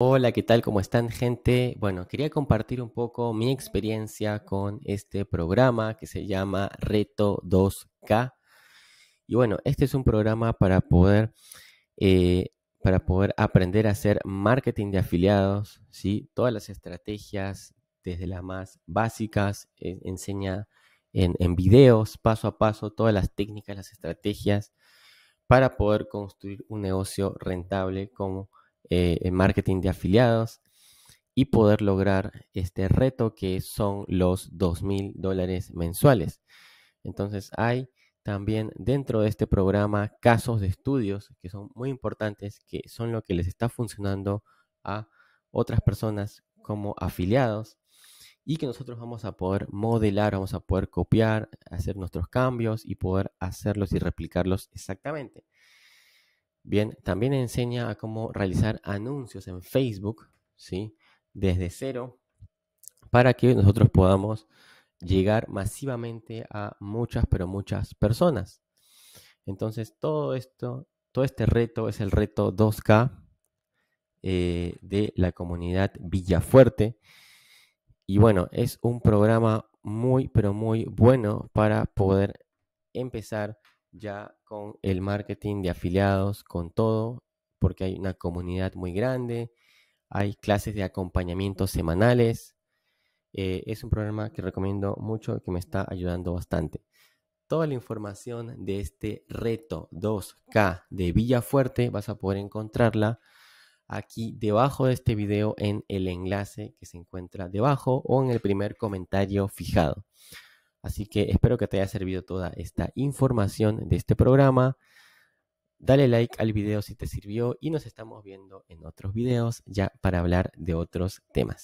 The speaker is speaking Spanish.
Hola, ¿qué tal? ¿Cómo están, gente? Bueno, quería compartir un poco mi experiencia con este programa que se llama Reto 2K. Y bueno, este es un programa para poder, eh, para poder aprender a hacer marketing de afiliados, ¿sí? Todas las estrategias, desde las más básicas, enseña en, en videos, paso a paso, todas las técnicas, las estrategias, para poder construir un negocio rentable como eh, marketing de afiliados y poder lograr este reto que son los dos mil dólares mensuales. Entonces hay también dentro de este programa casos de estudios que son muy importantes, que son lo que les está funcionando a otras personas como afiliados y que nosotros vamos a poder modelar, vamos a poder copiar, hacer nuestros cambios y poder hacerlos y replicarlos exactamente. Bien, también enseña a cómo realizar anuncios en Facebook, ¿sí? Desde cero, para que nosotros podamos llegar masivamente a muchas, pero muchas personas. Entonces, todo esto, todo este reto es el reto 2K eh, de la comunidad Villafuerte. Y bueno, es un programa muy, pero muy bueno para poder empezar ya con el marketing de afiliados, con todo, porque hay una comunidad muy grande, hay clases de acompañamiento semanales. Eh, es un programa que recomiendo mucho, que me está ayudando bastante. Toda la información de este reto 2K de Villafuerte vas a poder encontrarla aquí debajo de este video en el enlace que se encuentra debajo o en el primer comentario fijado. Así que espero que te haya servido toda esta información de este programa. Dale like al video si te sirvió y nos estamos viendo en otros videos ya para hablar de otros temas.